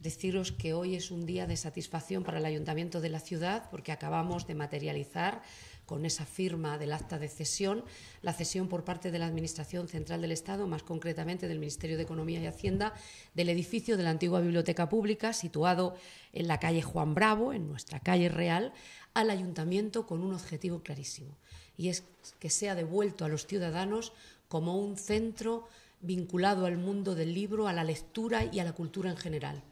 Deciros que hoy es un día de satisfacción para el Ayuntamiento de la ciudad porque acabamos de materializar con esa firma del acta de cesión, la cesión por parte de la Administración Central del Estado, más concretamente del Ministerio de Economía y Hacienda, del edificio de la antigua Biblioteca Pública, situado en la calle Juan Bravo, en nuestra calle real, al Ayuntamiento con un objetivo clarísimo, y es que sea devuelto a los ciudadanos como un centro vinculado al mundo del libro, a la lectura y a la cultura en general.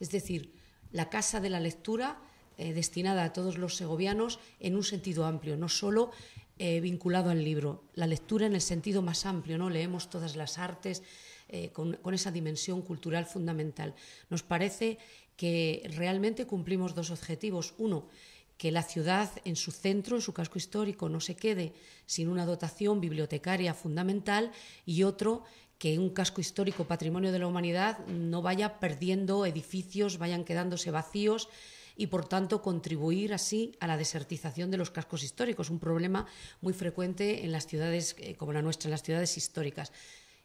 Es decir, la Casa de la Lectura eh, destinada a todos los segovianos en un sentido amplio, no solo eh, vinculado al libro, la lectura en el sentido más amplio, ¿no? Leemos todas las artes eh, con, con, esa dimensión cultural fundamental. Nos parece que realmente cumplimos dos objetivos. Uno, que la ciudad en su centro, en su casco histórico, no se quede sin una dotación bibliotecaria fundamental y otro, que un casco histórico patrimonio de la humanidad no vaya perdiendo edificios, vayan quedándose vacíos y por tanto contribuir así a la desertización de los cascos históricos, un problema muy frecuente en las ciudades eh, como la nuestra, en las ciudades históricas.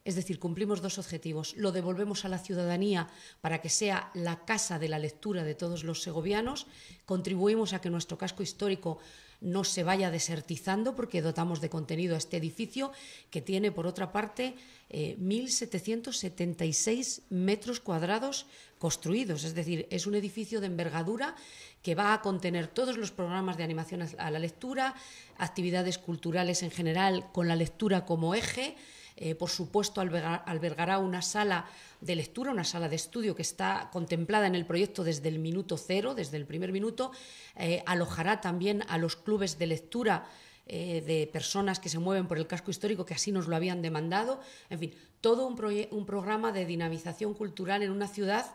Es decir, cumplimos dos objetivos. Lo devolvemos a la ciudadanía para que sea la casa de la lectura de todos los segovianos, contribuimos a que nuestro casco histórico no se vaya desertizando porque dotamos de contenido a este edificio que tiene, por otra parte, 1.776 eh, metros cuadrados construidos. Es decir, es un edificio de envergadura que va a contener todos los programas de animación a la lectura, actividades culturales en general con la lectura como eje. Eh, por supuesto, albergará una sala de lectura, una sala de estudio que está contemplada en el proyecto desde el minuto cero, desde el primer minuto. Eh, alojará también a los clubes de lectura eh, de personas que se mueven por el casco histórico, que así nos lo habían demandado. En fin, todo un, un programa de dinamización cultural en una ciudad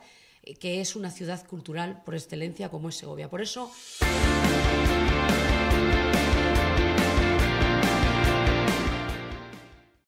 eh, que es una ciudad cultural por excelencia como es Segovia. Por eso...